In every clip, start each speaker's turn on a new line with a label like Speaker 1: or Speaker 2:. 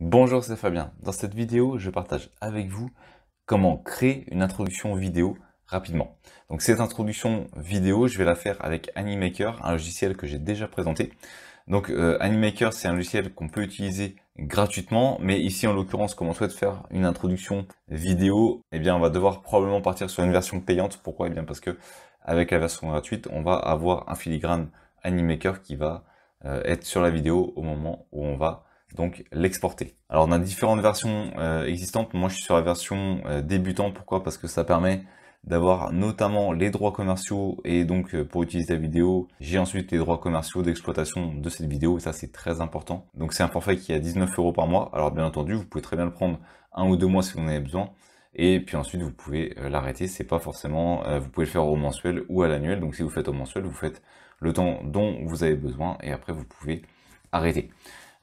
Speaker 1: Bonjour, c'est Fabien. Dans cette vidéo, je partage avec vous comment créer une introduction vidéo rapidement. Donc cette introduction vidéo, je vais la faire avec Animaker, un logiciel que j'ai déjà présenté. Donc euh, Animaker, c'est un logiciel qu'on peut utiliser gratuitement, mais ici en l'occurrence, comme on souhaite faire une introduction vidéo, eh bien on va devoir probablement partir sur une version payante. Pourquoi Eh bien parce que avec la version gratuite, on va avoir un filigrane Animaker qui va euh, être sur la vidéo au moment où on va donc l'exporter. Alors on a différentes versions euh, existantes, moi je suis sur la version euh, débutant, pourquoi Parce que ça permet d'avoir notamment les droits commerciaux et donc euh, pour utiliser la vidéo, j'ai ensuite les droits commerciaux d'exploitation de cette vidéo et ça c'est très important. Donc c'est un forfait qui est à 19 euros par mois, alors bien entendu vous pouvez très bien le prendre un ou deux mois si vous en avez besoin, et puis ensuite vous pouvez l'arrêter, c'est pas forcément, vous pouvez le faire au mensuel ou à l'annuel, donc si vous faites au mensuel, vous faites le temps dont vous avez besoin et après vous pouvez arrêter.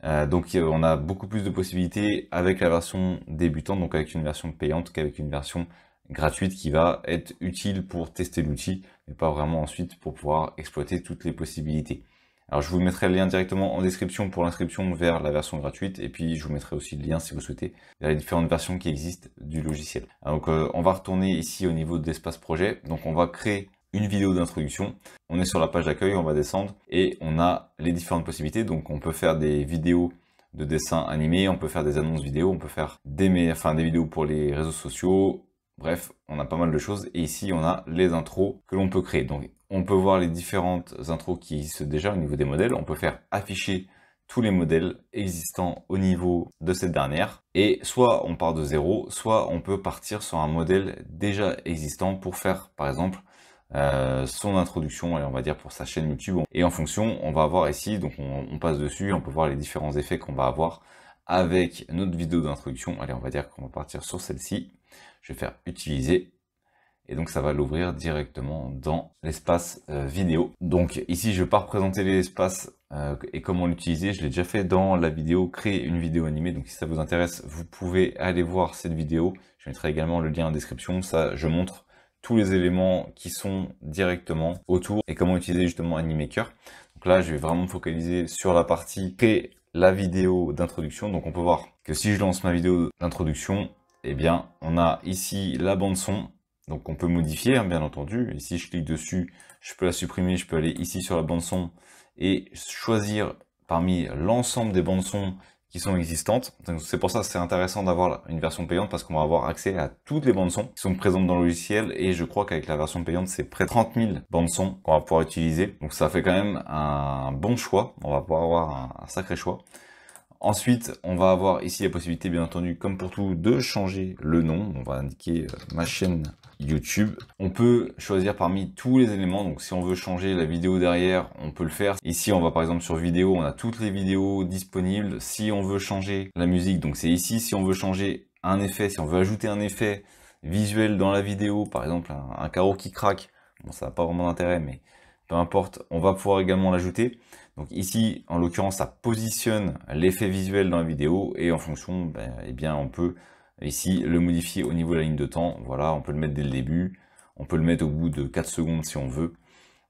Speaker 1: Euh, donc euh, on a beaucoup plus de possibilités avec la version débutante, donc avec une version payante qu'avec une version gratuite qui va être utile pour tester l'outil, mais pas vraiment ensuite pour pouvoir exploiter toutes les possibilités. Alors je vous mettrai le lien directement en description pour l'inscription vers la version gratuite et puis je vous mettrai aussi le lien si vous souhaitez vers les différentes versions qui existent du logiciel. Euh, donc on va retourner ici au niveau de l'espace projet. Donc on va créer vidéo d'introduction. On est sur la page d'accueil, on va descendre et on a les différentes possibilités. Donc on peut faire des vidéos de dessins animés, on peut faire des annonces vidéo, on peut faire des, enfin, des vidéos pour les réseaux sociaux. Bref, on a pas mal de choses et ici on a les intros que l'on peut créer. Donc on peut voir les différentes intros qui existent déjà au niveau des modèles. On peut faire afficher tous les modèles existants au niveau de cette dernière. Et soit on part de zéro, soit on peut partir sur un modèle déjà existant pour faire, par exemple, euh, son introduction, allez, on va dire, pour sa chaîne YouTube. Et en fonction, on va avoir ici, donc on, passe dessus, on peut voir les différents effets qu'on va avoir avec notre vidéo d'introduction. Allez, on va dire qu'on va partir sur celle-ci. Je vais faire utiliser. Et donc ça va l'ouvrir directement dans l'espace euh, vidéo. Donc ici, je vais pas représenter l'espace euh, et comment l'utiliser. Je l'ai déjà fait dans la vidéo créer une vidéo animée. Donc si ça vous intéresse, vous pouvez aller voir cette vidéo. Je mettrai également le lien en description. Ça, je montre les éléments qui sont directement autour et comment utiliser justement Animaker. Donc là, je vais vraiment me focaliser sur la partie créer la vidéo d'introduction. Donc on peut voir que si je lance ma vidéo d'introduction, eh bien, on a ici la bande son. Donc on peut modifier, hein, bien entendu. Et si je clique dessus, je peux la supprimer. Je peux aller ici sur la bande son et choisir parmi l'ensemble des bandes son qui sont existantes. C'est pour ça que c'est intéressant d'avoir une version payante parce qu'on va avoir accès à toutes les bandes son qui sont présentes dans le logiciel et je crois qu'avec la version payante c'est près de 30 000 bandes son qu'on va pouvoir utiliser. Donc ça fait quand même un bon choix, on va pouvoir avoir un sacré choix. Ensuite, on va avoir ici la possibilité, bien entendu, comme pour tout, de changer le nom. On va indiquer euh, ma chaîne YouTube. On peut choisir parmi tous les éléments, donc si on veut changer la vidéo derrière, on peut le faire. Ici, on va par exemple sur vidéo, on a toutes les vidéos disponibles. Si on veut changer la musique, donc c'est ici. Si on veut changer un effet, si on veut ajouter un effet visuel dans la vidéo, par exemple un, carreau qui craque, bon ça n'a pas vraiment d'intérêt, mais peu importe, on va pouvoir également l'ajouter. Donc ici, en l'occurrence, ça positionne l'effet visuel dans la vidéo et en fonction, ben, eh bien, on peut Ici, le modifier au niveau de la ligne de temps, voilà, on peut le mettre dès le début, on peut le mettre au bout de 4 secondes si on veut.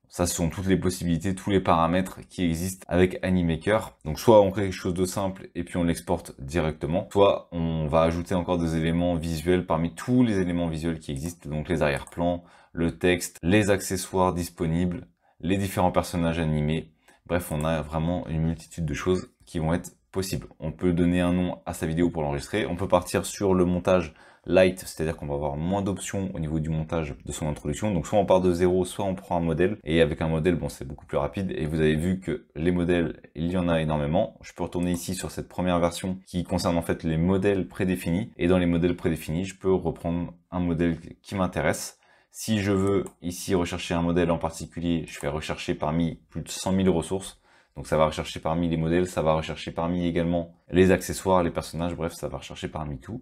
Speaker 1: Ça, ce sont toutes les possibilités, tous les paramètres qui existent avec Animaker. Donc soit on crée quelque chose de simple et puis on l'exporte directement, soit on va ajouter encore des éléments visuels parmi tous les éléments visuels qui existent, donc les arrière-plans, le texte, les accessoires disponibles, les différents personnages animés. Bref, on a vraiment une multitude de choses qui vont être on peut donner un nom à sa vidéo pour l'enregistrer. On peut partir sur le montage light, c'est-à-dire qu'on va avoir moins d'options au niveau du montage de son introduction. Donc soit on part de zéro, soit on prend un modèle. Et avec un modèle, bon, c'est beaucoup plus rapide. Et vous avez vu que les modèles, il y en a énormément. Je peux retourner ici sur cette première version qui concerne en fait les modèles prédéfinis. Et dans les modèles prédéfinis, je peux reprendre un modèle qui m'intéresse. Si je veux ici rechercher un modèle en particulier, je fais rechercher parmi plus de 100 000 ressources. Donc ça va rechercher parmi les modèles, ça va rechercher parmi également les accessoires, les personnages, bref, ça va rechercher parmi tout.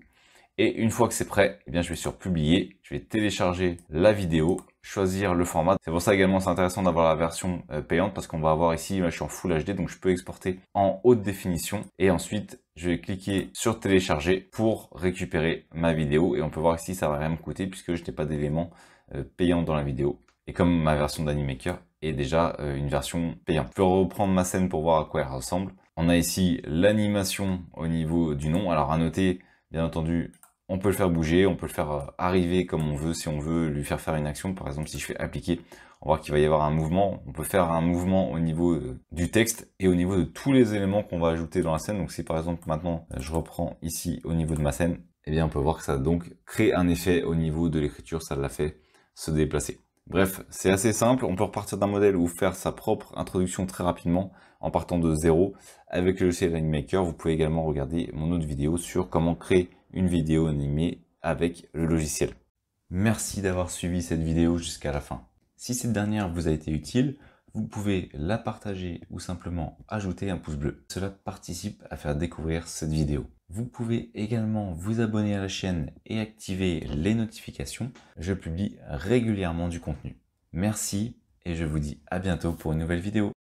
Speaker 1: Et une fois que c'est prêt, eh bien je vais sur publier, je vais télécharger la vidéo, choisir le format. C'est pour ça également c'est intéressant d'avoir la version euh, payante parce qu'on va avoir ici, là je suis en Full HD donc je peux exporter en haute définition et ensuite je vais cliquer sur télécharger pour récupérer ma vidéo et on peut voir ici ça va rien me coûter puisque je n'ai pas d'éléments euh, payants dans la vidéo. Et comme ma version d'Animaker déjà euh, une version payante. Je peux reprendre ma scène pour voir à quoi elle ressemble. On a ici l'animation au niveau du nom. Alors à noter, bien entendu, on peut le faire bouger, on peut le faire euh, arriver comme on veut, si on veut lui faire faire une action. Par exemple, si je fais appliquer, on voit qu'il va y avoir un mouvement. On peut faire un mouvement au niveau euh, du texte et au niveau de tous les éléments qu'on va ajouter dans la scène. Donc si par exemple maintenant je reprends ici au niveau de ma scène, eh bien on peut voir que ça donc crée un effet au niveau de l'écriture, ça l'a fait se déplacer. Bref, c'est assez simple, on peut repartir d'un modèle ou faire sa propre introduction très rapidement en partant de zéro. Avec le logiciel AniMaker, vous pouvez également regarder mon autre vidéo sur comment créer une vidéo animée avec le logiciel. Merci d'avoir suivi cette vidéo jusqu'à la fin. Si cette dernière vous a été utile, vous pouvez la partager ou simplement ajouter un pouce bleu. Cela participe à faire découvrir cette vidéo. Vous pouvez également vous abonner à la chaîne et activer les notifications. Je publie régulièrement du contenu. Merci et je vous dis à bientôt pour une nouvelle vidéo.